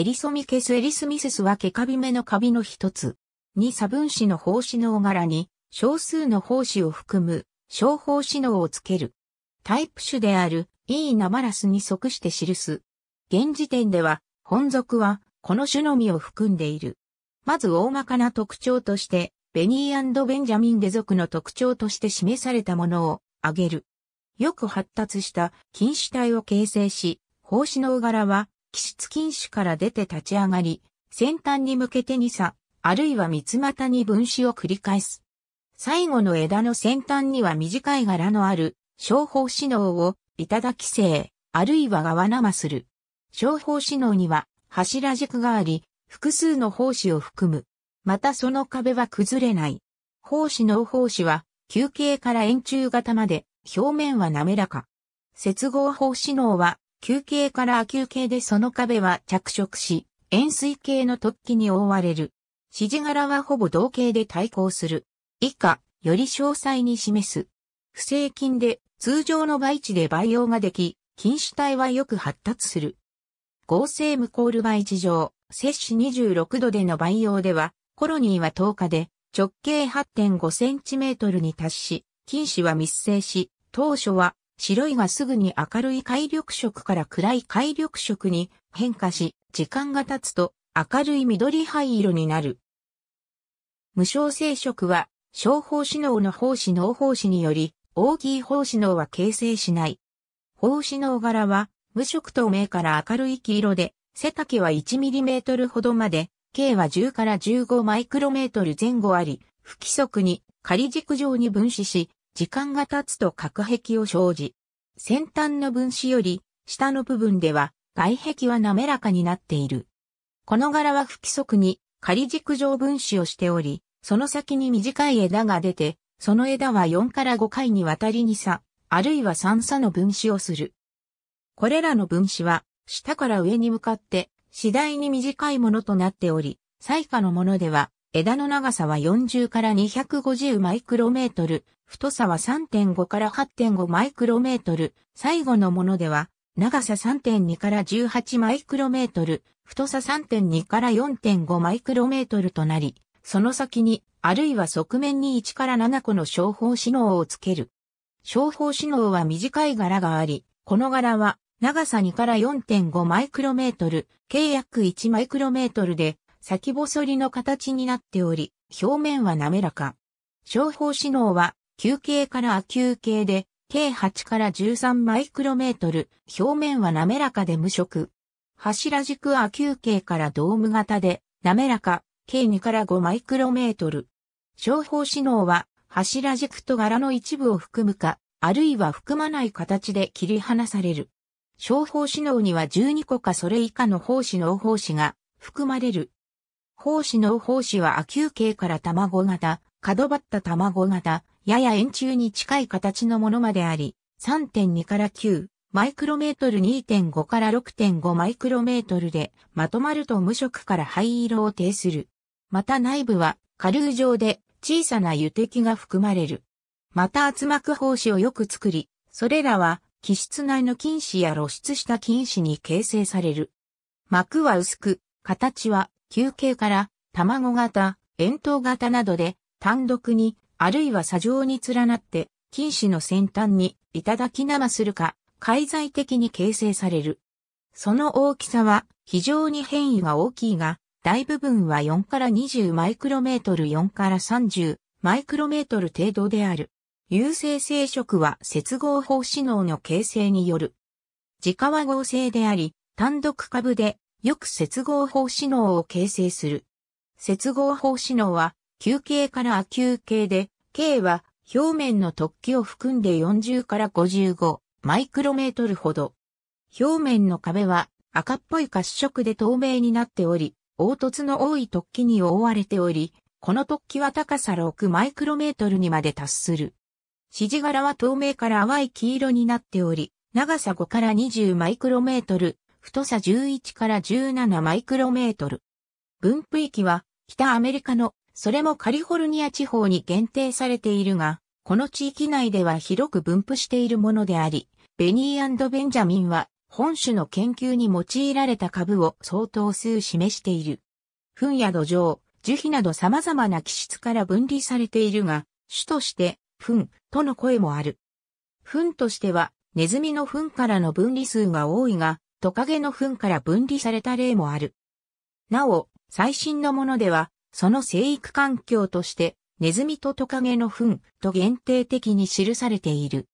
エリソミケスエリスミセスはケカビ目のカビの一つ。に差分子の胞子の柄に少数の胞子を含む小胞子脳をつける。タイプ種である E ナマラスに即して記す。現時点では本属はこの種のみを含んでいる。まず大まかな特徴として、ベニーベンジャミンデ属の特徴として示されたものを挙げる。よく発達した菌糸体を形成し、胞子の柄は気質禁止から出て立ち上がり、先端に向けて2さ、あるいは三つ股に分子を繰り返す。最後の枝の先端には短い柄のある、小方指脳を、頂き性、あるいは側生する。小方指脳には、柱軸があり、複数の胞子を含む。またその壁は崩れない。胞子脳胞子は、球形から円柱型まで、表面は滑らか。接合胞子脳は、球形から亜球形でその壁は着色し、円錐形の突起に覆われる。指示柄はほぼ同型で対抗する。以下、より詳細に示す。不正菌で通常の培地で培養ができ、菌種体はよく発達する。合成無コール培地上、摂氏26度での培養では、コロニーは10日で直径8.5センチメートルに達し、菌種は密生し、当初は白いがすぐに明るい海緑色から暗い海緑色に変化し、時間が経つと明るい緑灰色になる。無償生色は、小胞子脳の胞子脳胞子により、大きい胞子脳は形成しない。胞子脳柄は、無色透明から明るい黄色で、背丈は1ミリメートルほどまで、径は10から15マイクロメートル前後あり、不規則に仮軸状に分子し、時間が経つと隔壁を生じ、先端の分子より下の部分では外壁は滑らかになっている。この柄は不規則に仮軸状分子をしており、その先に短い枝が出て、その枝は4から5回にわたり2差、あるいは3差の分子をする。これらの分子は、下から上に向かって、次第に短いものとなっており、最下のものでは、枝の長さは40から250マイクロメートル、太さは3.5から8.5マイクロメートル、最後のものでは、長さ3.2から18マイクロメートル、太さ3.2から4.5マイクロメートルとなり、その先に、あるいは側面に1から7個の小方指納をつける。小方指納は短い柄があり、この柄は、長さ2から4.5マイクロメートル、計約1マイクロメートルで、先細りの形になっており、表面は滑らか。小方指納は球形から亜球形で、計8から13マイクロメートル、表面は滑らかで無色。柱軸亜球形からドーム型で、滑らか、計2から5マイクロメートル。商法指能は、柱軸と柄の一部を含むか、あるいは含まない形で切り離される。商法指能には12個かそれ以下の胞子の胞子が含まれる。胞子の胞子は亜球形から卵型、角張った卵型、やや円柱に近い形のものまであり、3.2から9マイクロメートル2.5から6.5マイクロメートルで、まとまると無色から灰色を呈する。また内部は、下流状で小さな油滴が含まれる。また厚膜胞子をよく作り、それらは気質内の菌糸や露出した菌糸に形成される。膜は薄く、形は球形から卵型、円筒型などで単独に、あるいは砂上に連なって、菌糸の先端に、いただき生するか、介在的に形成される。その大きさは、非常に変異が大きいが、大部分は4から20マイクロメートル4から30マイクロメートル程度である。有性生殖は接合法指能の形成による。自家は合成であり、単独株でよく接合法指能を形成する。接合法指能は球形から亜球形で、K は表面の突起を含んで40から55マイクロメートルほど。表面の壁は赤っぽい褐色で透明になっており、凹凸の多い突起に覆われており、この突起は高さ6マイクロメートルにまで達する。指示柄は透明から淡い黄色になっており、長さ5から20マイクロメートル、太さ11から17マイクロメートル。分布域は北アメリカのそれもカリフォルニア地方に限定されているが、この地域内では広く分布しているものであり、ベニーベンジャミンは本種の研究に用いられた株を相当数示している。糞や土壌、樹皮など様々な気質から分離されているが、種として、糞との声もある。糞としては、ネズミの糞からの分離数が多いが、トカゲの糞から分離された例もある。なお、最新のものでは、その生育環境として、ネズミとトカゲの糞と限定的に記されている。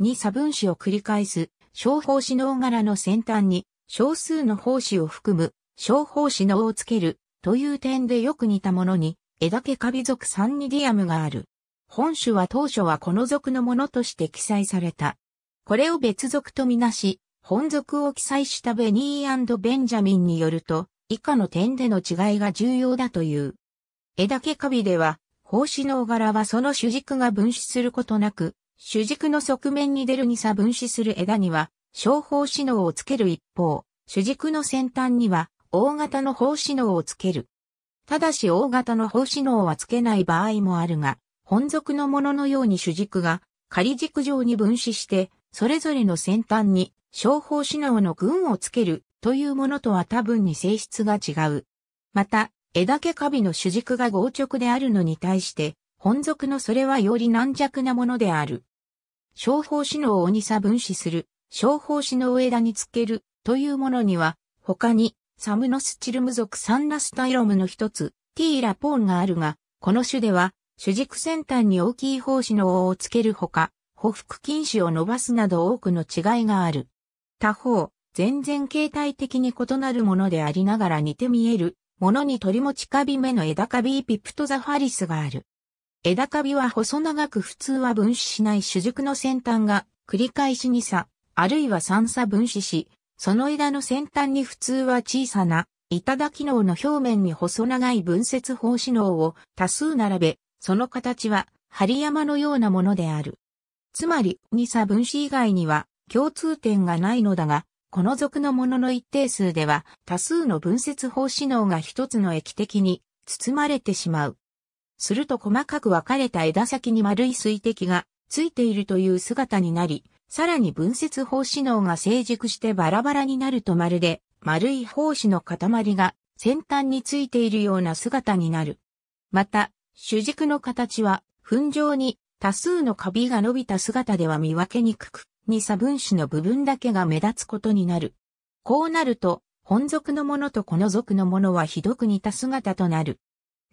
2差分子を繰り返す、小胞子脳柄の先端に少数の胞子を含む小胞子脳をつけるという点でよく似たものに枝毛カビ属サンニディアムがある。本種は当初はこの属のものとして記載された。これを別属とみなし、本属を記載したベニーベンジャミンによると、以下の点での違いが重要だという。枝毛カビでは、胞子の柄はその主軸が分子することなく、主軸の側面に出るに差分子する枝には、小胞子脳をつける一方、主軸の先端には、大型の胞子脳をつける。ただし大型の胞子脳はつけない場合もあるが、本属のもののように主軸が仮軸上に分子して、それぞれの先端に小胞子脳の群をつけるというものとは多分に性質が違う。また、枝毛カビの主軸が剛直であるのに対して、本属のそれはより軟弱なものである。小胞子のを二差分子する、小胞子上枝につける、というものには、他に、サムノスチルム属サンラスタイロムの一つ、ティーラポーンがあるが、この種では、主軸先端に大きい胞子脳をつけるほか、補腹筋子を伸ばすなど多くの違いがある。他方、全然形態的に異なるものでありながら似て見える物に鳥持ちカビ目の枝カビピプトザファリスがある。枝カビは細長く普通は分子しない主軸の先端が繰り返し2差、あるいは3差分子し、その枝の先端に普通は小さな、板だ。機能の表面に細長い分節方子能を多数並べ、その形は針山のようなものである。つまり、2差分子以外には共通点がないのだが、この属のものの一定数では多数の分節法子能が一つの液滴に包まれてしまう。すると細かく分かれた枝先に丸い水滴がついているという姿になり、さらに分節法子能が成熟してバラバラになるとまるで丸い胞子の塊が先端についているような姿になる。また、主軸の形は粉状に多数のカビが伸びた姿では見分けにくく、に差分子の部分だけが目立つことになる。こうなると、本属のものとこの属のものはひどく似た姿となる。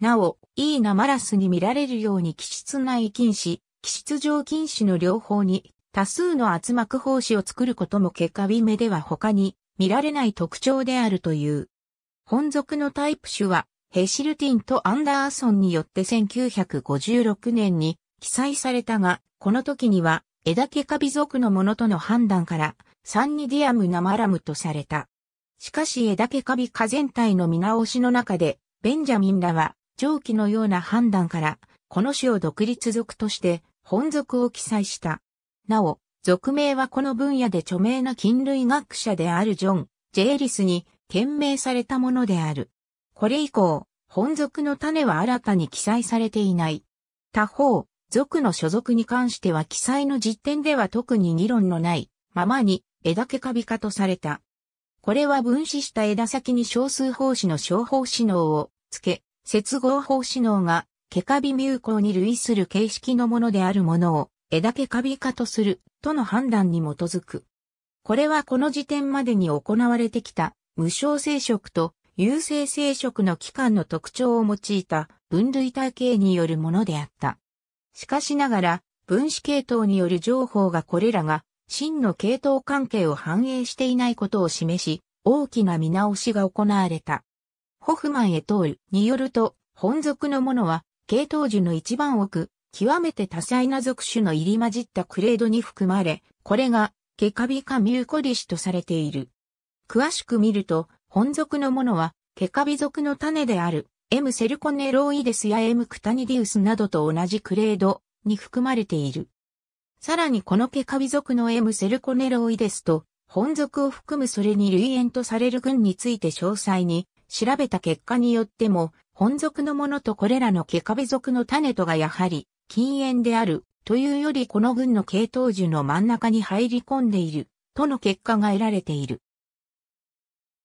なお、E なマラスに見られるように気質内菌子、気質上菌子の両方に多数の圧膜胞子を作ることも結果微目では他に見られない特徴であるという。本属のタイプ種はヘシルティンとアンダーソンによって1956年に記載されたが、この時には枝毛カビ属のものとの判断から、サンニディアムナマラムとされた。しかし枝毛カビ化全体の見直しの中で、ベンジャミンらは、上記のような判断から、この種を独立属として、本属を記載した。なお、属名はこの分野で著名な菌類学者であるジョン・ジェイリスに、懸命されたものである。これ以降、本属の種は新たに記載されていない。他方、族の所属に関しては記載の実典では特に議論のないままに枝毛カビ化とされた。これは分子した枝先に少数方子の小方子脳をつけ、接合方子能が毛カビ入口に類する形式のものであるものを枝毛カビ化とするとの判断に基づく。これはこの時点までに行われてきた無償生殖と有性生殖の期間の特徴を用いた分類体系によるものであった。しかしながら、分子系統による情報がこれらが真の系統関係を反映していないことを示し、大きな見直しが行われた。ホフマンエトールによると、本属のものは、系統樹の一番奥、極めて多彩な属種の入り混じったクレードに含まれ、これが、ケカビカミューコリシとされている。詳しく見ると、本属のものは、ケカビ属の種である、M セルコネロイデスや M クタニディウスなどと同じクレードに含まれている。さらにこのケカビ属の M セルコネロイデスと本属を含むそれに類縁とされる群について詳細に調べた結果によっても本属のものとこれらのケカビ属の種とがやはり禁煙であるというよりこの群の系統樹の真ん中に入り込んでいるとの結果が得られている。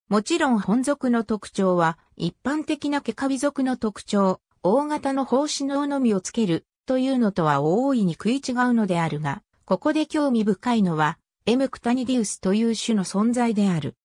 もちろん本属の特徴は、一般的な毛カビ属の特徴、大型の胞子脳のみをつける、というのとは大いに食い違うのであるが、ここで興味深いのは、エムクタニディウスという種の存在である。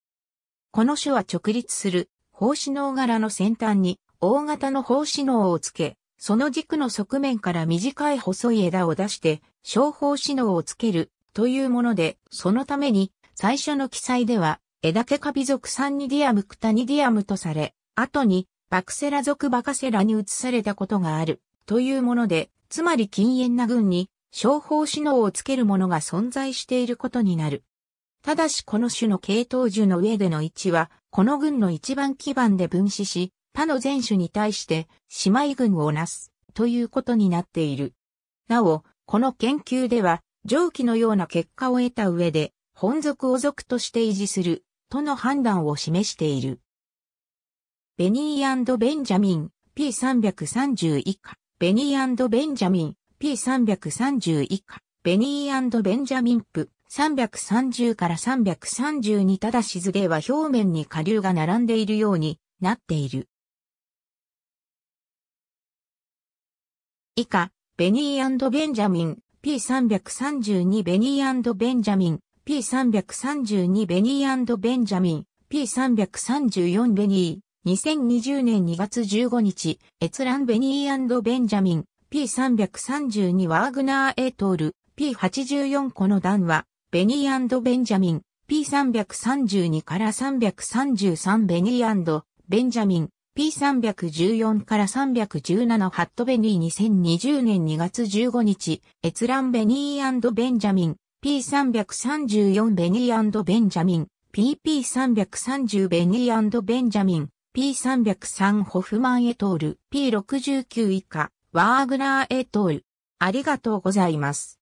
この種は直立する、胞子脳柄の先端に、大型の胞子脳をつけ、その軸の側面から短い細い枝を出して、小胞子脳をつける、というもので、そのために、最初の記載では、枝毛カビ属サンニディアムクタニディアムとされ、後にバクセラ属バカセラに移されたことがあるというもので、つまり禁煙な群に商法指導をつけるものが存在していることになる。ただしこの種の系統樹の上での位置は、この群の一番基盤で分子し、他の全種に対して姉妹群をなすということになっている。なお、この研究では、上記のような結果を得た上で、本属を属として維持するとの判断を示している。ベニーベンジャミン P330 以下、ベニーベンジャミン P330 以下、ベニーベンジャミンプ330から332ただし図では表面に下流が並んでいるようになっている。以下、ベニーベンジャミン P332 ベニーベンジャミン P332 ベニーベンジャミン、P334 ベニー、2020年2月15日、閲覧ベニーベンジャミン、P332 ワーグナー・エートール、P84 この段は、ベニーベンジャミン、P332 から333ベニーベンジャミン、P314 から317ハットベニー2020年2月15日、閲覧ベニーベンジャミン、P334 ベニーベンジャミン、PP330 ベニーベンジャミン、P303 ホフマンエトール、P69 以下、ワーグラーエトール。ありがとうございます。